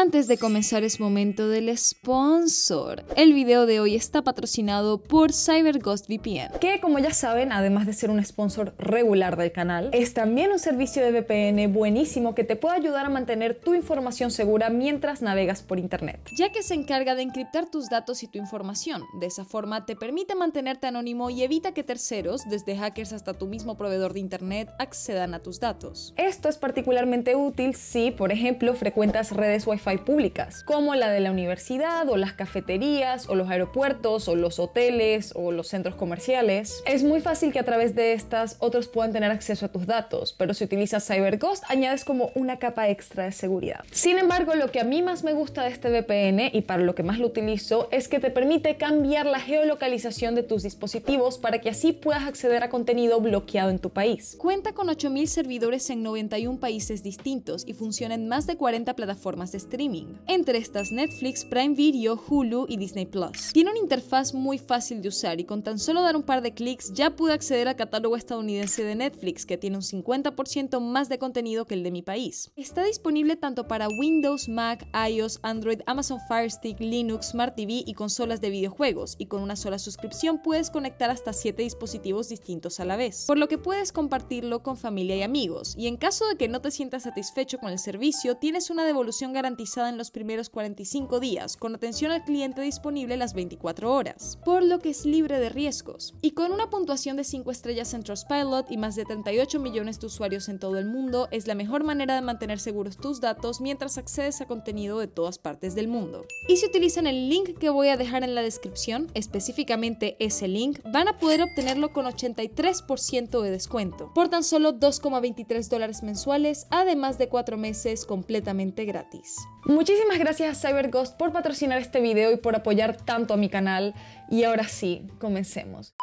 Antes de comenzar es momento del sponsor. El video de hoy está patrocinado por CyberGhost VPN, que como ya saben, además de ser un sponsor regular del canal, es también un servicio de VPN buenísimo que te puede ayudar a mantener tu información segura mientras navegas por internet. Ya que se encarga de encriptar tus datos y tu información, de esa forma te permite mantenerte anónimo y evita que terceros, desde hackers hasta tu mismo proveedor de internet, accedan a tus datos. Esto es particularmente útil si, por ejemplo, frecuentas redes Wi-Fi públicas, como la de la universidad o las cafeterías o los aeropuertos o los hoteles o los centros comerciales. Es muy fácil que a través de estas otros puedan tener acceso a tus datos, pero si utilizas CyberGhost añades como una capa extra de seguridad. Sin embargo, lo que a mí más me gusta de este VPN y para lo que más lo utilizo es que te permite cambiar la geolocalización de tus dispositivos para que así puedas acceder a contenido bloqueado en tu país. Cuenta con 8.000 servidores en 91 países distintos y funciona en más de 40 plataformas de streaming entre estas Netflix, Prime Video, Hulu y Disney Plus. Tiene una interfaz muy fácil de usar y con tan solo dar un par de clics ya pude acceder al catálogo estadounidense de Netflix que tiene un 50% más de contenido que el de mi país. Está disponible tanto para Windows, Mac, iOS, Android, Amazon Fire Stick, Linux, Smart TV y consolas de videojuegos y con una sola suscripción puedes conectar hasta 7 dispositivos distintos a la vez, por lo que puedes compartirlo con familia y amigos y en caso de que no te sientas satisfecho con el servicio tienes una devolución garantizada en los primeros 45 días, con atención al cliente disponible las 24 horas, por lo que es libre de riesgos. Y con una puntuación de 5 estrellas en Trustpilot y más de 38 millones de usuarios en todo el mundo, es la mejor manera de mantener seguros tus datos mientras accedes a contenido de todas partes del mundo. Y si utilizan el link que voy a dejar en la descripción, específicamente ese link, van a poder obtenerlo con 83% de descuento, por tan solo 2,23 dólares mensuales, además de 4 meses completamente gratis. Muchísimas gracias a CyberGhost por patrocinar este video y por apoyar tanto a mi canal. Y ahora sí, comencemos.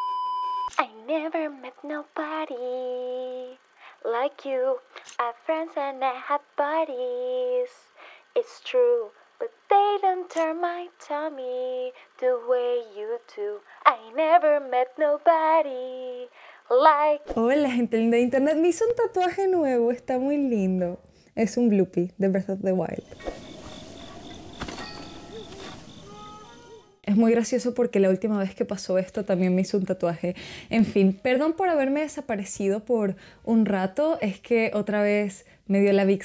met Hola, gente linda de internet. Me hizo un tatuaje nuevo, está muy lindo. Es un bloopy de Breath of the Wild. Es muy gracioso porque la última vez que pasó esto también me hizo un tatuaje. En fin, perdón por haberme desaparecido por un rato, es que otra vez me dio la Big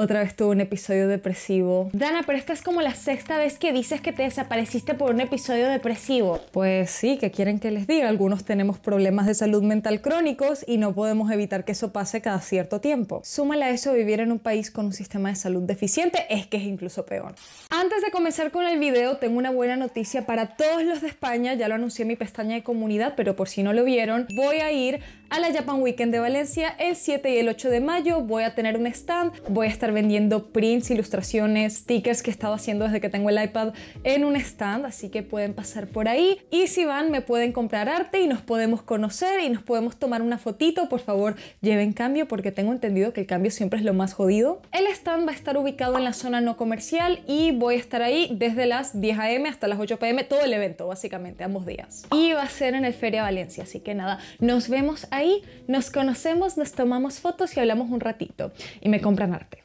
otra vez tuve un episodio depresivo. Dana, pero esta es como la sexta vez que dices que te desapareciste por un episodio depresivo. Pues sí, que quieren que les diga? Algunos tenemos problemas de salud mental crónicos y no podemos evitar que eso pase cada cierto tiempo. Súmale a eso vivir en un país con un sistema de salud deficiente, es que es incluso peor. Antes de comenzar con el video, tengo una buena noticia para todos los de España. Ya lo anuncié en mi pestaña de comunidad, pero por si no lo vieron, voy a ir a la Japan Weekend de Valencia el 7 y el 8 de mayo. Voy a tener un stand, voy a estar vendiendo prints, ilustraciones, stickers que he estado haciendo desde que tengo el iPad en un stand, así que pueden pasar por ahí. Y si van, me pueden comprar arte y nos podemos conocer y nos podemos tomar una fotito. Por favor, lleven cambio porque tengo entendido que el cambio siempre es lo más jodido. El stand va a estar ubicado en la zona no comercial y voy a estar ahí desde las 10 a.m. hasta las 8 p.m. todo el evento, básicamente, ambos días. Y va a ser en el Feria Valencia, así que nada, nos vemos ahí, nos conocemos, nos tomamos fotos y hablamos un ratito y me compran arte.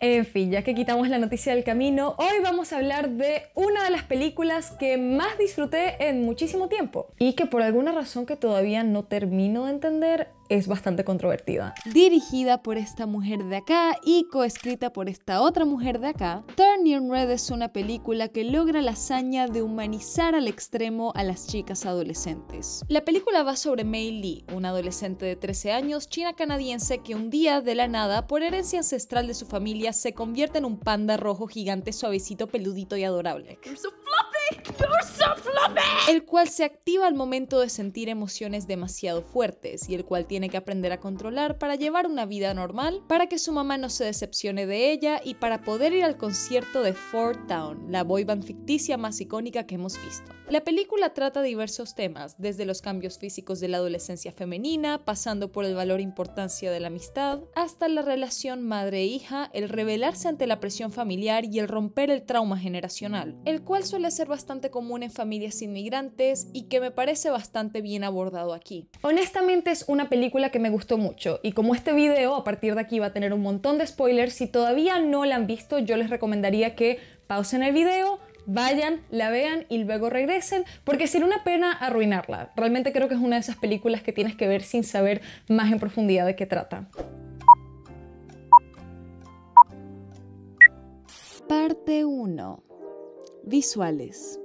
En fin, ya que quitamos la noticia del camino, hoy vamos a hablar de una de las películas que más disfruté en muchísimo tiempo y que por alguna razón que todavía no termino de entender, es bastante controvertida. Dirigida por esta mujer de acá y coescrita por esta otra mujer de acá, Turning Red es una película que logra la hazaña de humanizar al extremo a las chicas adolescentes. La película va sobre Mei Lee, una adolescente de 13 años china-canadiense que un día de la nada, por herencia ancestral de su familia, se convierte en un panda rojo gigante suavecito, peludito y adorable el cual se activa al momento de sentir emociones demasiado fuertes y el cual tiene que aprender a controlar para llevar una vida normal, para que su mamá no se decepcione de ella y para poder ir al concierto de Fort Town, la boyband ficticia más icónica que hemos visto. La película trata diversos temas, desde los cambios físicos de la adolescencia femenina, pasando por el valor e importancia de la amistad, hasta la relación madre-hija, el rebelarse ante la presión familiar y el romper el trauma generacional, el cual suele ser bastante común en familias inmigrantes y que me parece bastante bien abordado aquí. Honestamente es una película que me gustó mucho y como este video a partir de aquí va a tener un montón de spoilers, si todavía no la han visto yo les recomendaría que pausen el video, vayan, la vean y luego regresen, porque sería una pena arruinarla. Realmente creo que es una de esas películas que tienes que ver sin saber más en profundidad de qué trata. Parte 1. Visuales.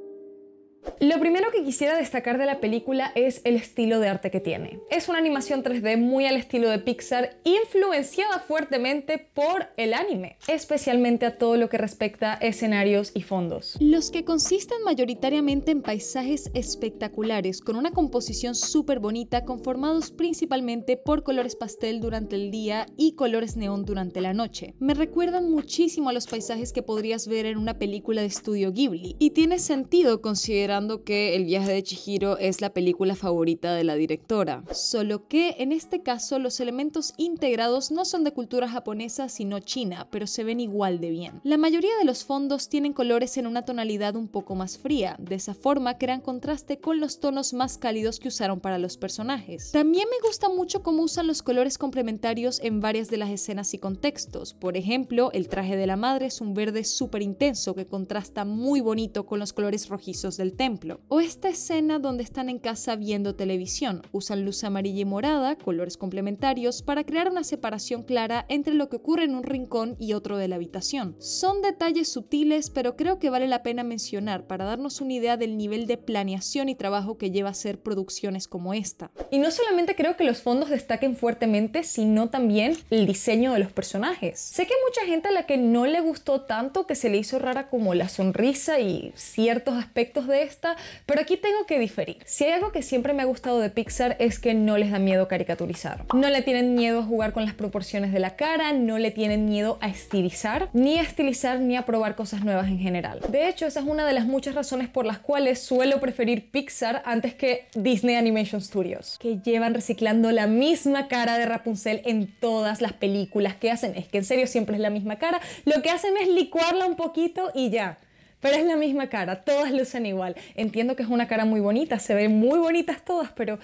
Lo primero que quisiera destacar de la película es el estilo de arte que tiene. Es una animación 3D muy al estilo de Pixar, influenciada fuertemente por el anime, especialmente a todo lo que respecta escenarios y fondos. Los que consisten mayoritariamente en paisajes espectaculares, con una composición súper bonita, conformados principalmente por colores pastel durante el día y colores neón durante la noche. Me recuerdan muchísimo a los paisajes que podrías ver en una película de estudio Ghibli, y tiene sentido considerar que El viaje de Chihiro es la película favorita de la directora. Solo que en este caso los elementos integrados no son de cultura japonesa sino china, pero se ven igual de bien. La mayoría de los fondos tienen colores en una tonalidad un poco más fría, de esa forma crean contraste con los tonos más cálidos que usaron para los personajes. También me gusta mucho cómo usan los colores complementarios en varias de las escenas y contextos. Por ejemplo, el traje de la madre es un verde súper intenso que contrasta muy bonito con los colores rojizos del tema. O esta escena donde están en casa viendo televisión, usan luz amarilla y morada, colores complementarios, para crear una separación clara entre lo que ocurre en un rincón y otro de la habitación. Son detalles sutiles, pero creo que vale la pena mencionar para darnos una idea del nivel de planeación y trabajo que lleva hacer producciones como esta. Y no solamente creo que los fondos destaquen fuertemente, sino también el diseño de los personajes. Sé que hay mucha gente a la que no le gustó tanto que se le hizo rara como la sonrisa y ciertos aspectos de pero aquí tengo que diferir. Si hay algo que siempre me ha gustado de Pixar es que no les da miedo caricaturizar. No le tienen miedo a jugar con las proporciones de la cara, no le tienen miedo a estilizar, ni a estilizar ni a probar cosas nuevas en general. De hecho, esa es una de las muchas razones por las cuales suelo preferir Pixar antes que Disney Animation Studios, que llevan reciclando la misma cara de Rapunzel en todas las películas que hacen. Es que en serio siempre es la misma cara. Lo que hacen es licuarla un poquito y ya pero es la misma cara, todas lucen igual. Entiendo que es una cara muy bonita, se ven muy bonitas todas, pero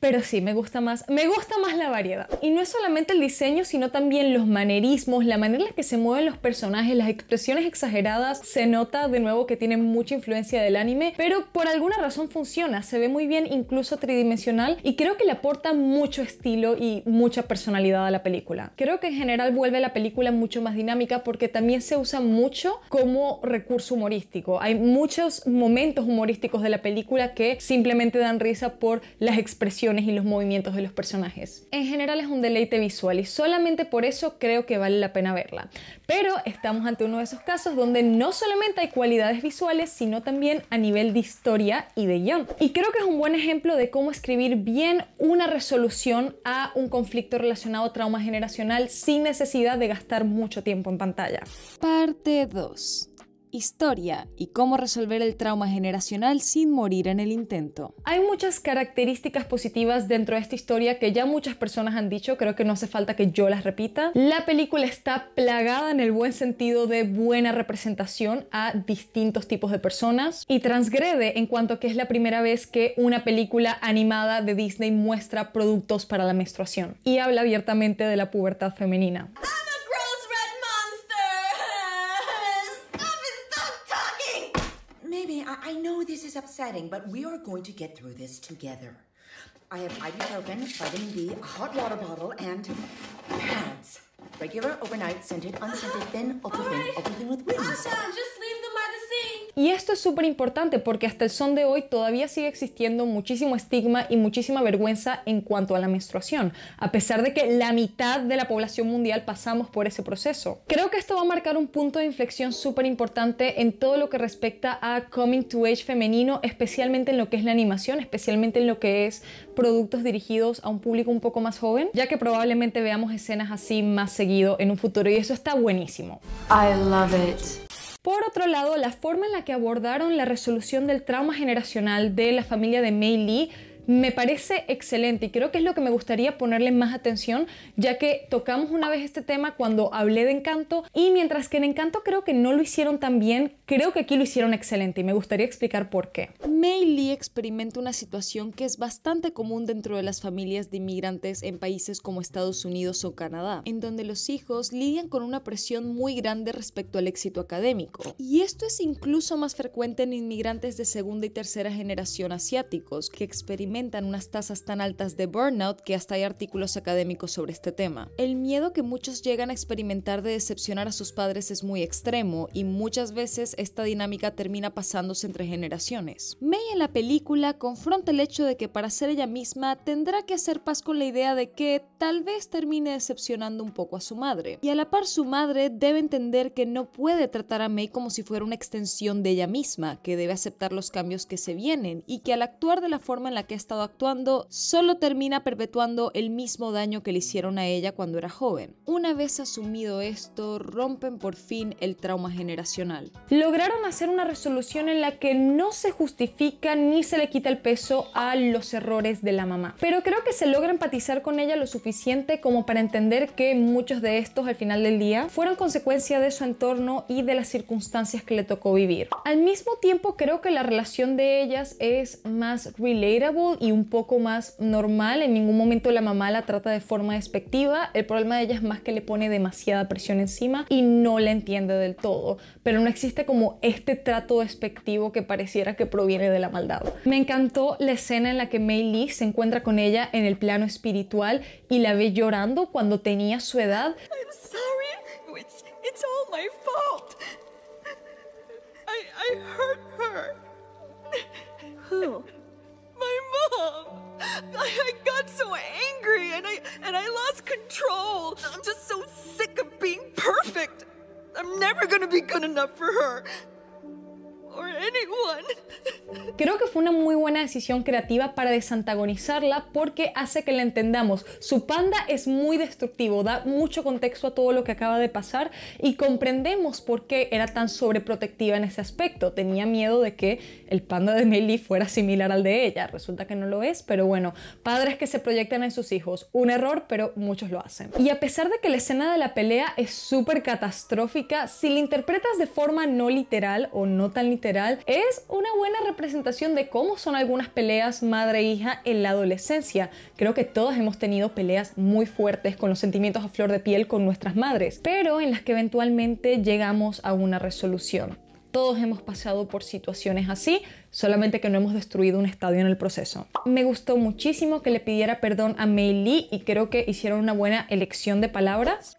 pero sí, me gusta más, me gusta más la variedad. Y no es solamente el diseño, sino también los manerismos, la manera en la que se mueven los personajes, las expresiones exageradas. Se nota de nuevo que tienen mucha influencia del anime, pero por alguna razón funciona. Se ve muy bien, incluso tridimensional, y creo que le aporta mucho estilo y mucha personalidad a la película. Creo que en general vuelve la película mucho más dinámica porque también se usa mucho como recurso humorístico. Hay muchos momentos humorísticos de la película que simplemente dan risa por las expresiones y los movimientos de los personajes. En general es un deleite visual y solamente por eso creo que vale la pena verla. Pero estamos ante uno de esos casos donde no solamente hay cualidades visuales, sino también a nivel de historia y de guión. Y creo que es un buen ejemplo de cómo escribir bien una resolución a un conflicto relacionado a trauma generacional sin necesidad de gastar mucho tiempo en pantalla. Parte 2 historia y cómo resolver el trauma generacional sin morir en el intento. Hay muchas características positivas dentro de esta historia que ya muchas personas han dicho, creo que no hace falta que yo las repita. La película está plagada en el buen sentido de buena representación a distintos tipos de personas y transgrede en cuanto a que es la primera vez que una película animada de Disney muestra productos para la menstruación y habla abiertamente de la pubertad femenina. I know this is upsetting, but we are going to get through this together. I have ibuprofen, vitamin B, a hot water bottle, and pads. Regular, overnight, scented, unscented, thin, open, right. open with wings. Awesome, just Y esto es súper importante porque hasta el son de hoy todavía sigue existiendo muchísimo estigma y muchísima vergüenza en cuanto a la menstruación, a pesar de que la mitad de la población mundial pasamos por ese proceso. Creo que esto va a marcar un punto de inflexión súper importante en todo lo que respecta a coming to age femenino, especialmente en lo que es la animación, especialmente en lo que es productos dirigidos a un público un poco más joven, ya que probablemente veamos escenas así más seguido en un futuro y eso está buenísimo. I love it. Por otro lado, la forma en la que abordaron la resolución del trauma generacional de la familia de Mei Li me parece excelente y creo que es lo que me gustaría ponerle más atención, ya que tocamos una vez este tema cuando hablé de encanto y mientras que en encanto creo que no lo hicieron tan bien, creo que aquí lo hicieron excelente y me gustaría explicar por qué. Mei Lee experimenta una situación que es bastante común dentro de las familias de inmigrantes en países como Estados Unidos o Canadá, en donde los hijos lidian con una presión muy grande respecto al éxito académico. Y esto es incluso más frecuente en inmigrantes de segunda y tercera generación asiáticos que experimentan experimentan unas tasas tan altas de burnout que hasta hay artículos académicos sobre este tema. El miedo que muchos llegan a experimentar de decepcionar a sus padres es muy extremo y muchas veces esta dinámica termina pasándose entre generaciones. May en la película confronta el hecho de que para ser ella misma tendrá que hacer paz con la idea de que tal vez termine decepcionando un poco a su madre. Y a la par su madre debe entender que no puede tratar a May como si fuera una extensión de ella misma, que debe aceptar los cambios que se vienen y que al actuar de la forma en la que estado actuando solo termina perpetuando el mismo daño que le hicieron a ella cuando era joven. Una vez asumido esto, rompen por fin el trauma generacional. Lograron hacer una resolución en la que no se justifica ni se le quita el peso a los errores de la mamá. Pero creo que se logra empatizar con ella lo suficiente como para entender que muchos de estos al final del día fueron consecuencia de su entorno y de las circunstancias que le tocó vivir. Al mismo tiempo creo que la relación de ellas es más relatable y un poco más normal. En ningún momento la mamá la trata de forma despectiva. El problema de ella es más que le pone demasiada presión encima y no la entiende del todo. Pero no existe como este trato despectivo que pareciera que proviene de la maldad. Me encantó la escena en la que Mei Lee se encuentra con ella en el plano espiritual y la ve llorando cuando tenía su edad. I'm sorry. it's all my fault. I, I hurt I, got so angry and I and I lost control. I'm just so sick of being perfect. I'm never gonna be good enough for her. Creo que fue una muy buena decisión creativa para desantagonizarla porque hace que la entendamos. Su panda es muy destructivo, da mucho contexto a todo lo que acaba de pasar y comprendemos por qué era tan sobreprotectiva en ese aspecto. Tenía miedo de que el panda de Millie fuera similar al de ella. Resulta que no lo es, pero bueno, padres que se proyectan en sus hijos. Un error, pero muchos lo hacen. Y a pesar de que la escena de la pelea es súper catastrófica, si la interpretas de forma no literal o no tan literal, es una buena representación de cómo son algunas peleas madre-hija e en la adolescencia. Creo que todos hemos tenido peleas muy fuertes con los sentimientos a flor de piel con nuestras madres, pero en las que eventualmente llegamos a una resolución. Todos hemos pasado por situaciones así, solamente que no hemos destruido un estadio en el proceso. Me gustó muchísimo que le pidiera perdón a Mei Lee y creo que hicieron una buena elección de palabras.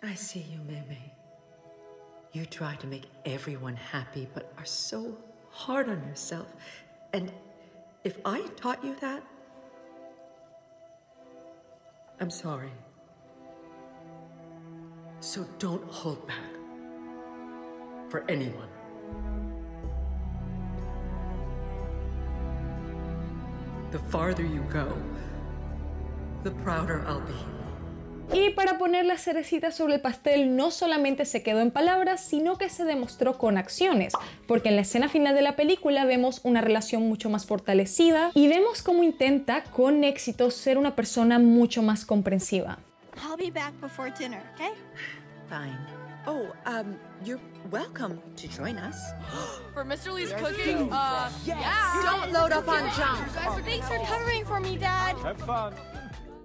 hard on yourself. And if I taught you that, I'm sorry. So don't hold back for anyone. The farther you go, the prouder I'll be. Y para poner la cerecita sobre el pastel no solamente se quedó en palabras, sino que se demostró con acciones, porque en la escena final de la película vemos una relación mucho más fortalecida y vemos cómo intenta con éxito ser una persona mucho más comprensiva. Oh, Mr. Um, Lee's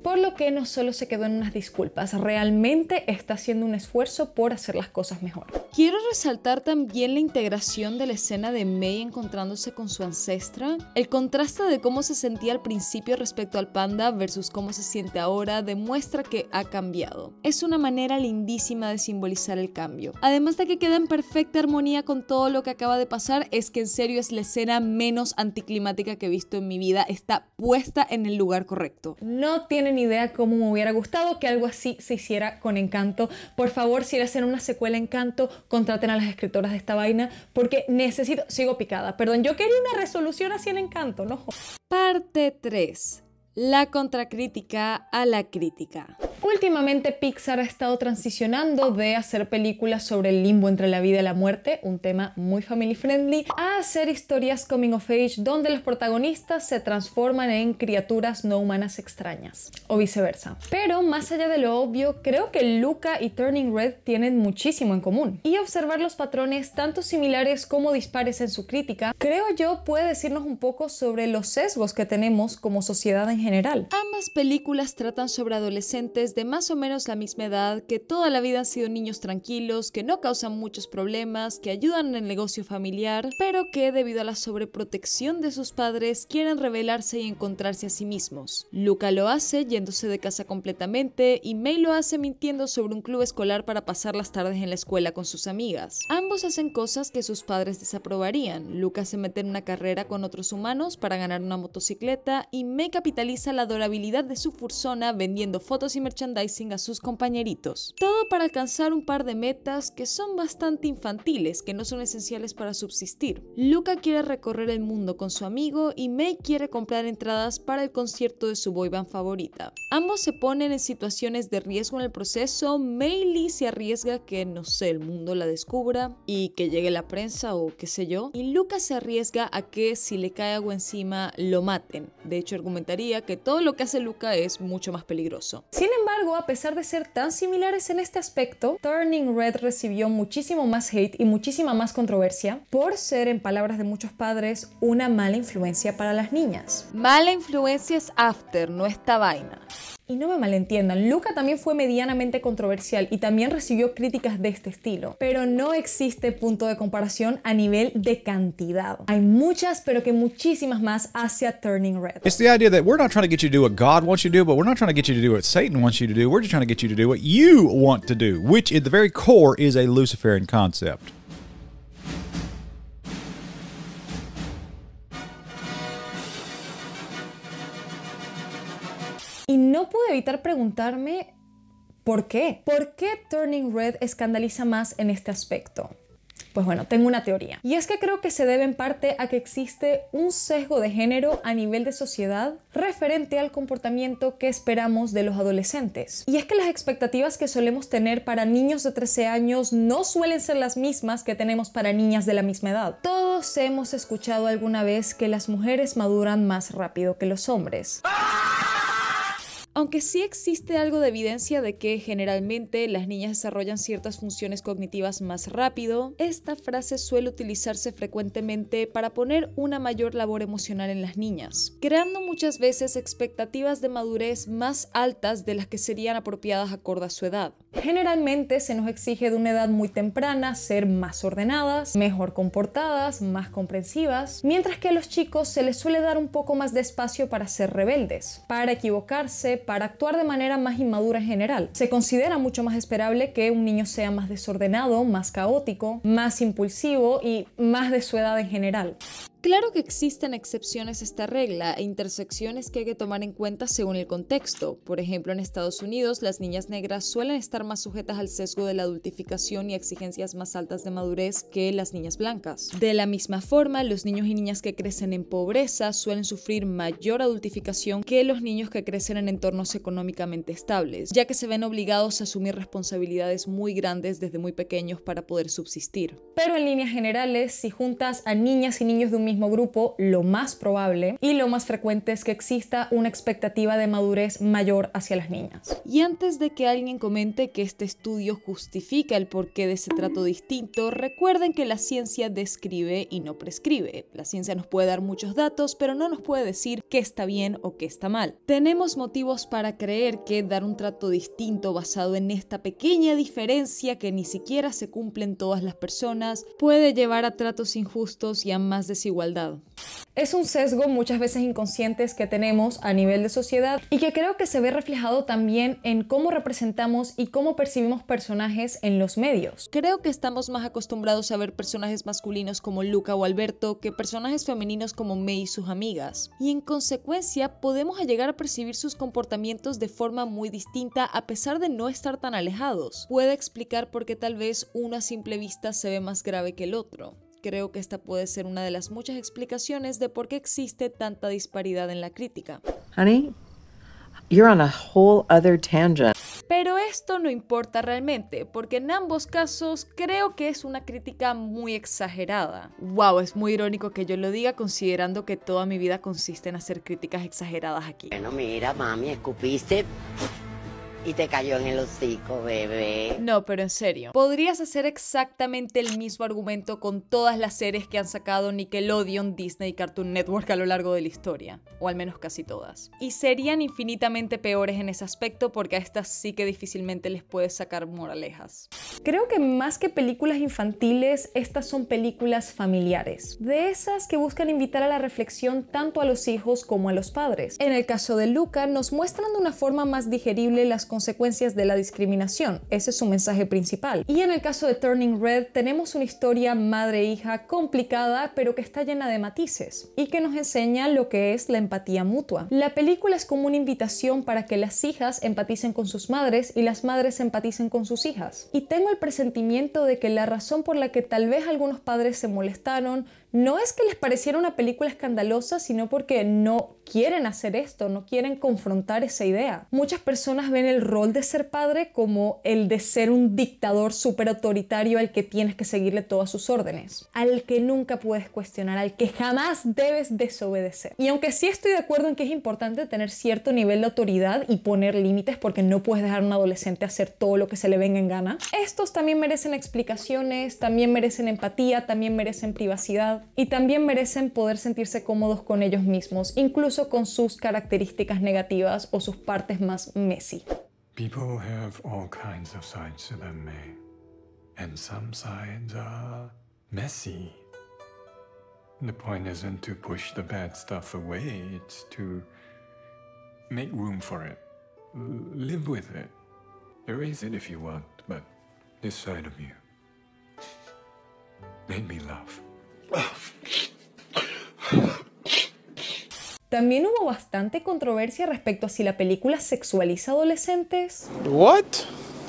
por lo que no solo se quedó en unas disculpas, realmente está haciendo un esfuerzo por hacer las cosas mejor. Quiero resaltar también la integración de la escena de Mei encontrándose con su ancestra, el contraste de cómo se sentía al principio respecto al panda versus cómo se siente ahora demuestra que ha cambiado. Es una manera lindísima de simbolizar el cambio. Además de que queda en perfecta armonía con todo lo que acaba de pasar, es que en serio es la escena menos anticlimática que he visto en mi vida. Está puesta en el lugar correcto. No tiene idea cómo me hubiera gustado que algo así se hiciera con Encanto. Por favor, si hacen una secuela Encanto, contraten a las escritoras de esta vaina porque necesito, sigo picada, perdón, yo quería una resolución así en Encanto, ¿no? Parte 3. La contracrítica a la crítica. Últimamente Pixar ha estado transicionando de hacer películas sobre el limbo entre la vida y la muerte, un tema muy family friendly, a hacer historias coming of age donde los protagonistas se transforman en criaturas no humanas extrañas, o viceversa. Pero más allá de lo obvio, creo que Luca y Turning Red tienen muchísimo en común. Y observar los patrones tanto similares como dispares en su crítica, creo yo puede decirnos un poco sobre los sesgos que tenemos como sociedad en general. Ambas películas tratan sobre adolescentes de más o menos la misma edad que toda la vida han sido niños tranquilos, que no causan muchos problemas, que ayudan en el negocio familiar, pero que debido a la sobreprotección de sus padres quieren rebelarse y encontrarse a sí mismos. Luca lo hace yéndose de casa completamente y May lo hace mintiendo sobre un club escolar para pasar las tardes en la escuela con sus amigas. Ambos hacen cosas que sus padres desaprobarían. Luca se mete en una carrera con otros humanos para ganar una motocicleta y May capitaliza la adorabilidad de su fursona vendiendo fotos y merchandising a sus compañeritos. Todo para alcanzar un par de metas que son bastante infantiles, que no son esenciales para subsistir. Luca quiere recorrer el mundo con su amigo y May quiere comprar entradas para el concierto de su boyband favorita. Ambos se ponen en situaciones de riesgo en el proceso, May Lee se arriesga que, no sé, el mundo la descubra y que llegue la prensa o qué sé yo, y Luca se arriesga a que si le cae agua encima lo maten. De hecho, argumentaría que todo lo que hace Luca es mucho más peligroso. Sin embargo, a pesar de ser tan similares en este aspecto, Turning Red recibió muchísimo más hate y muchísima más controversia por ser, en palabras de muchos padres, una mala influencia para las niñas. Mala influencia es after, no esta vaina. Y no me malentiendan, Luca también fue medianamente controversial y también recibió críticas de este estilo, pero no existe punto de comparación a nivel de cantidad. Hay muchas, pero que muchísimas más hacia Turning Red. It's the idea that we're not trying to get you to do what God wants you to do, but we're not trying to get you to do what Satan wants you to do. We're just trying to get you to do what you want to do, which at the very core is a Luciferian concept. Y no puedo evitar preguntarme por qué. ¿Por qué Turning Red escandaliza más en este aspecto? Pues bueno, tengo una teoría. Y es que creo que se debe en parte a que existe un sesgo de género a nivel de sociedad referente al comportamiento que esperamos de los adolescentes. Y es que las expectativas que solemos tener para niños de 13 años no suelen ser las mismas que tenemos para niñas de la misma edad. Todos hemos escuchado alguna vez que las mujeres maduran más rápido que los hombres. Aunque sí existe algo de evidencia de que generalmente las niñas desarrollan ciertas funciones cognitivas más rápido, esta frase suele utilizarse frecuentemente para poner una mayor labor emocional en las niñas, creando muchas veces expectativas de madurez más altas de las que serían apropiadas acorde a su edad. Generalmente se nos exige de una edad muy temprana ser más ordenadas, mejor comportadas, más comprensivas, mientras que a los chicos se les suele dar un poco más de espacio para ser rebeldes, para equivocarse, para actuar de manera más inmadura en general. Se considera mucho más esperable que un niño sea más desordenado, más caótico, más impulsivo y más de su edad en general. Claro que existen excepciones a esta regla e intersecciones que hay que tomar en cuenta según el contexto. Por ejemplo, en Estados Unidos, las niñas negras suelen estar más sujetas al sesgo de la adultificación y exigencias más altas de madurez que las niñas blancas. De la misma forma, los niños y niñas que crecen en pobreza suelen sufrir mayor adultificación que los niños que crecen en entornos económicamente estables, ya que se ven obligados a asumir responsabilidades muy grandes desde muy pequeños para poder subsistir. Pero en líneas generales, si juntas a niñas y niños de un grupo, lo más probable y lo más frecuente es que exista una expectativa de madurez mayor hacia las niñas. Y antes de que alguien comente que este estudio justifica el porqué de ese trato distinto, recuerden que la ciencia describe y no prescribe. La ciencia nos puede dar muchos datos, pero no nos puede decir qué está bien o qué está mal. Tenemos motivos para creer que dar un trato distinto basado en esta pequeña diferencia que ni siquiera se cumple en todas las personas puede llevar a tratos injustos y a más desigualdad es un sesgo muchas veces inconscientes que tenemos a nivel de sociedad y que creo que se ve reflejado también en cómo representamos y cómo percibimos personajes en los medios. Creo que estamos más acostumbrados a ver personajes masculinos como Luca o Alberto que personajes femeninos como May y sus amigas. Y en consecuencia podemos llegar a percibir sus comportamientos de forma muy distinta a pesar de no estar tan alejados. Puede explicar por qué tal vez una simple vista se ve más grave que el otro. Creo que esta puede ser una de las muchas explicaciones de por qué existe tanta disparidad en la crítica. Honey, you're on a whole other tangent. Pero esto no importa realmente, porque en ambos casos creo que es una crítica muy exagerada. Wow, es muy irónico que yo lo diga considerando que toda mi vida consiste en hacer críticas exageradas aquí. Bueno, mira, mami, escupiste y te cayó en el hocico, bebé. No, pero en serio. Podrías hacer exactamente el mismo argumento con todas las series que han sacado Nickelodeon, Disney y Cartoon Network a lo largo de la historia, o al menos casi todas. Y serían infinitamente peores en ese aspecto porque a estas sí que difícilmente les puedes sacar moralejas. Creo que más que películas infantiles, estas son películas familiares. De esas que buscan invitar a la reflexión tanto a los hijos como a los padres. En el caso de Luca, nos muestran de una forma más digerible las consecuencias de la discriminación. Ese es su mensaje principal. Y en el caso de Turning Red tenemos una historia madre-hija complicada pero que está llena de matices y que nos enseña lo que es la empatía mutua. La película es como una invitación para que las hijas empaticen con sus madres y las madres empaticen con sus hijas. Y tengo el presentimiento de que la razón por la que tal vez algunos padres se molestaron no es que les pareciera una película escandalosa, sino porque no quieren hacer esto, no quieren confrontar esa idea. Muchas personas ven el rol de ser padre como el de ser un dictador súper autoritario al que tienes que seguirle todas sus órdenes, al que nunca puedes cuestionar, al que jamás debes desobedecer. Y aunque sí estoy de acuerdo en que es importante tener cierto nivel de autoridad y poner límites porque no puedes dejar a un adolescente hacer todo lo que se le venga en gana, estos también merecen explicaciones, también merecen empatía, también merecen privacidad y también merecen poder sentirse cómodos con ellos mismos, incluso con sus características negativas o sus partes más messy. People have all kinds of sides to them, eh? And some sides are messy. The point isn't to push the bad stuff away, it's to make room for it. Live with it. Erase it if you want, but this side of you made me laugh. También hubo bastante controversia respecto a si la película sexualiza adolescentes. What?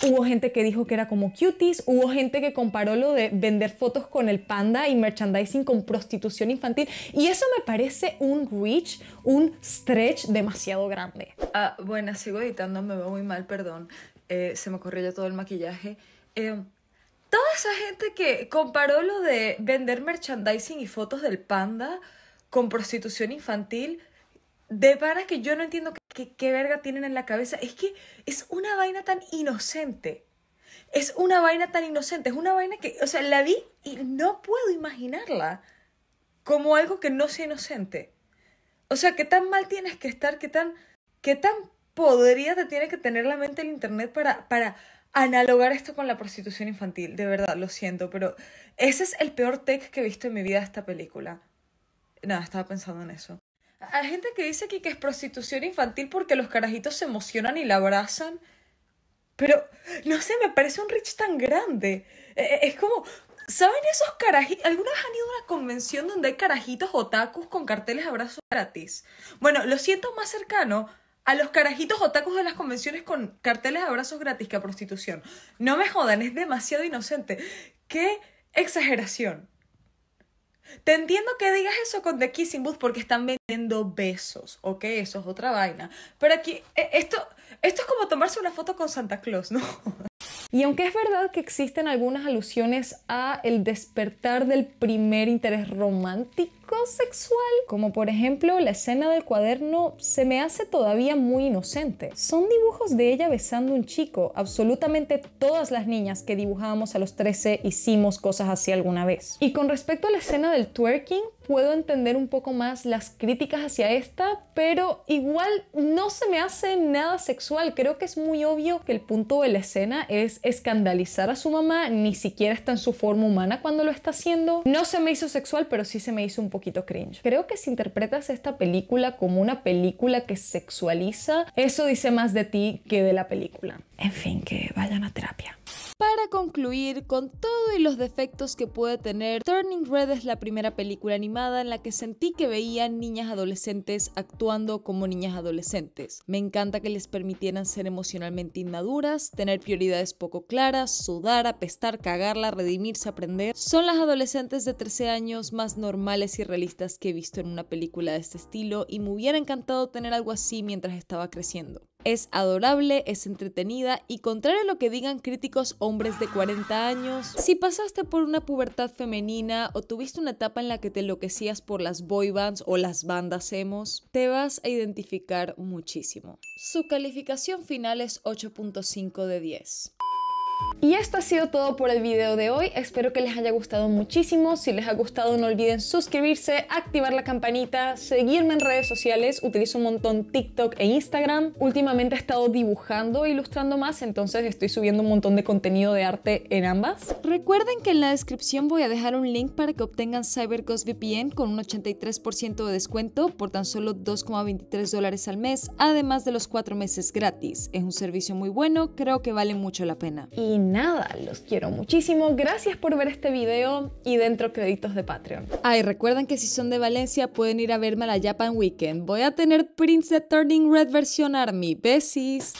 Hubo gente que dijo que era como cuties, hubo gente que comparó lo de vender fotos con el panda y merchandising con prostitución infantil. Y eso me parece un reach, un stretch demasiado grande. Ah, bueno, sigo editando, me veo muy mal, perdón. Eh, se me corrió ya todo el maquillaje. Eh, toda esa gente que comparó lo de vender merchandising y fotos del panda con prostitución infantil, de para que yo no entiendo qué verga tienen en la cabeza. Es que es una vaina tan inocente. Es una vaina tan inocente. Es una vaina que, o sea, la vi y no puedo imaginarla como algo que no sea inocente. O sea, qué tan mal tienes que estar, qué tan, qué tan podrida te tiene que tener la mente el internet para, para analogar esto con la prostitución infantil, de verdad, lo siento, pero ese es el peor tech que he visto en mi vida esta película. Nada, estaba pensando en eso. Hay gente que dice aquí que es prostitución infantil porque los carajitos se emocionan y la abrazan. Pero, no sé, me parece un rich tan grande. E, e, es como, ¿saben esos carajitos? ¿Alguna han ido a una convención donde hay carajitos otakus con carteles abrazos gratis? Bueno, lo siento más cercano, a los carajitos otacos de las convenciones con carteles de abrazos gratis que a prostitución. No me jodan, es demasiado inocente. ¡Qué exageración! Te entiendo que digas eso con The Kissing Booth porque están vendiendo besos, ¿ok? Eso es otra vaina. Pero aquí, e, esto, esto es como tomarse una foto con Santa Claus, ¿no? Y aunque es verdad que existen algunas alusiones a el despertar del primer interés romántico, sexual, como por ejemplo la escena del cuaderno, se me hace todavía muy inocente. Son dibujos de ella besando un chico. Absolutamente todas las niñas que dibujábamos a los 13 hicimos cosas así alguna vez. Y con respecto a la escena del twerking, puedo entender un poco más las críticas hacia esta, pero igual no se me hace nada sexual. Creo que es muy obvio que el punto de la escena es escandalizar a su mamá, ni siquiera está en su forma humana cuando lo está haciendo. No se me hizo sexual, pero sí se me hizo un poquito cringe. Creo que si interpretas esta película como una película que sexualiza, eso dice más de ti que de la película en fin, que vayan a terapia. Para concluir, con todo y los defectos que puede tener, Turning Red es la primera película animada en la que sentí que veían niñas adolescentes actuando como niñas adolescentes. Me encanta que les permitieran ser emocionalmente inmaduras, tener prioridades poco claras, sudar, apestar, cagarla, redimirse, aprender. Son las adolescentes de 13 años más normales y realistas que he visto en una película de este estilo y me hubiera encantado tener algo así mientras estaba creciendo. Es adorable, es entretenida y contrario a lo que digan críticos hombres de 40 años, si pasaste por una pubertad femenina o tuviste una etapa en la que te enloquecías por las boy bands o las bandas emos, te vas a identificar muchísimo. Su calificación final es 8.5 de 10. Y esto ha sido todo por el video de hoy, espero que les haya gustado muchísimo, si les ha gustado no olviden suscribirse, activar la campanita, seguirme en redes sociales, utilizo un montón TikTok e Instagram, últimamente he estado dibujando e ilustrando más, entonces estoy subiendo un montón de contenido de arte en ambas. Recuerden que en la descripción voy a dejar un link para que obtengan CyberGhost VPN con un 83% de descuento por tan solo 2,23 dólares al mes, además de los 4 meses gratis, es un servicio muy bueno, creo que vale mucho la pena. Y nada, los quiero muchísimo. Gracias por ver este video y dentro créditos de Patreon. Ay, recuerdan recuerden que si son de Valencia pueden ir a verme a la Japan Weekend. Voy a tener Prince Turning Red version Army. Besis.